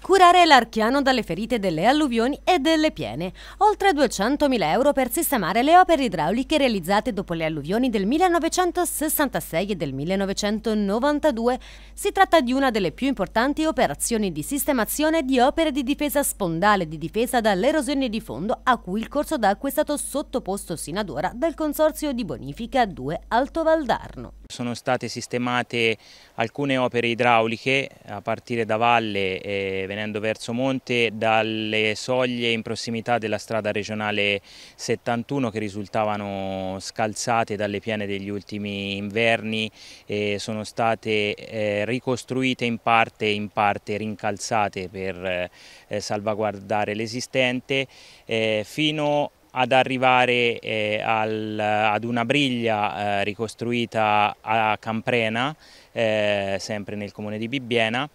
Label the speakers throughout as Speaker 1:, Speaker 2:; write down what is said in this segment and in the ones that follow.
Speaker 1: Curare l'archiano dalle ferite delle alluvioni e delle piene. Oltre 200.000 euro per sistemare le opere idrauliche realizzate dopo le alluvioni del 1966 e del 1992. Si tratta di una delle più importanti operazioni di sistemazione di opere di difesa spondale e di difesa dall'erosione di fondo a cui il corso d'acqua è stato sottoposto sino ad ora dal Consorzio di Bonifica 2 Alto Valdarno.
Speaker 2: Sono state sistemate alcune opere idrauliche a partire da valle e venendo verso monte dalle soglie in prossimità della strada regionale 71 che risultavano scalzate dalle piene degli ultimi inverni e sono state eh, ricostruite in parte e in parte rincalzate per eh, salvaguardare l'esistente eh, fino ad arrivare eh, al, ad una briglia eh, ricostruita a Camprena, eh, sempre nel comune di Bibbiena,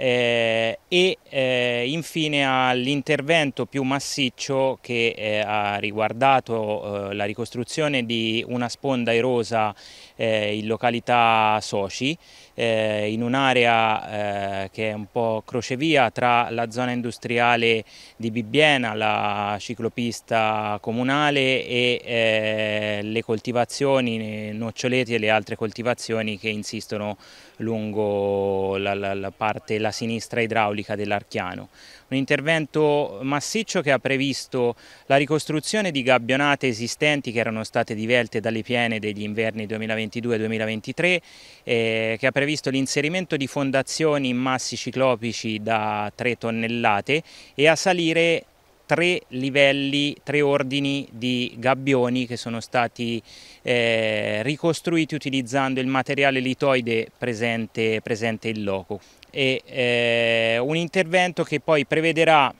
Speaker 2: eh, e eh, infine all'intervento più massiccio che eh, ha riguardato eh, la ricostruzione di una sponda erosa eh, in località Soci eh, in un'area che è un po' crocevia tra la zona industriale di Bibbiena, la ciclopista comunale e le coltivazioni, noccioleti e le altre coltivazioni che insistono lungo la, la, la parte laterale della sinistra idraulica dell'Archiano. Un intervento massiccio che ha previsto la ricostruzione di gabbionate esistenti che erano state divelte dalle piene degli inverni 2022-2023, eh, che ha previsto l'inserimento di fondazioni in massi ciclopici da 3 tonnellate e a salire tre livelli, tre ordini di gabbioni che sono stati eh, ricostruiti utilizzando il materiale litoide presente, presente in loco e eh, un intervento che poi prevederà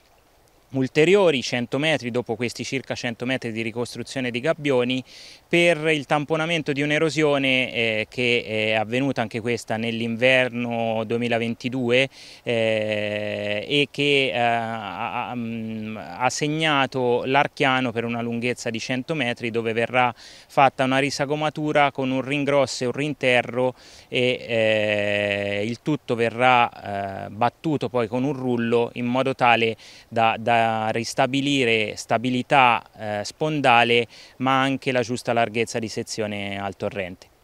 Speaker 2: ulteriori 100 metri dopo questi circa 100 metri di ricostruzione di gabbioni per il tamponamento di un'erosione eh, che è avvenuta anche questa nell'inverno 2022 eh, e che eh, ha, mm, ha segnato l'archiano per una lunghezza di 100 metri dove verrà fatta una risagomatura con un ringrosso e un rinterro e eh, il tutto verrà eh, battuto poi con un rullo in modo tale da, da ristabilire stabilità spondale ma anche la giusta larghezza di sezione al torrente.